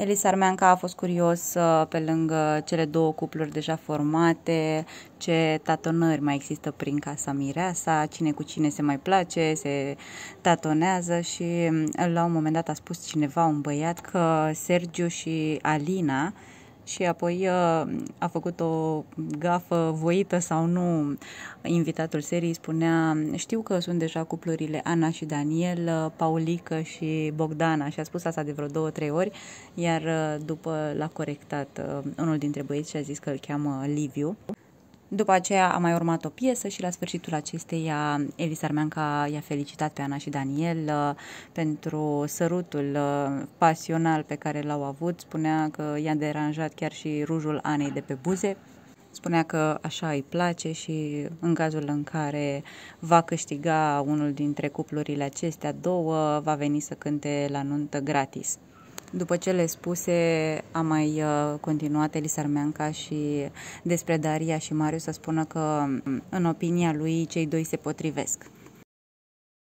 Elisa Armeanca a fost curios uh, pe lângă cele două cupluri deja formate, ce tatonări mai există prin casa Mireasa, cine cu cine se mai place, se tatonează și mm, la un moment dat a spus cineva, un băiat, că Sergiu și Alina și apoi uh, a făcut o gafă voită sau nu. Invitatul serii spunea, știu că sunt deja cuplurile Ana și Daniel, uh, Paulică și Bogdana și a spus asta de vreo două, trei ori, iar uh, după l-a corectat unul dintre băieți și a zis că îl cheamă Liviu. După aceea a mai urmat o piesă și la sfârșitul acesteia Elisa Armeanca i-a felicitat pe Ana și Daniel pentru sărutul pasional pe care l-au avut. Spunea că i-a deranjat chiar și rujul Anei de pe buze. Spunea că așa îi place și în cazul în care va câștiga unul dintre cuplurile acestea două, va veni să cânte la nuntă gratis. După ce le spuse, a mai uh, continuat Elisa Armeanca și despre Daria și Marius să spună că, mm, în opinia lui, cei doi se potrivesc.